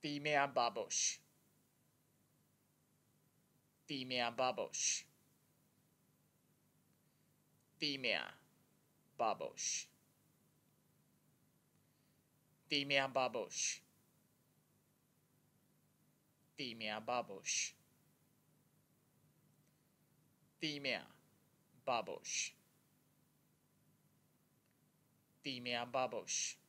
Female babush. Female babush. Female babush. Female babush. Female babush. Female babush. Female babush.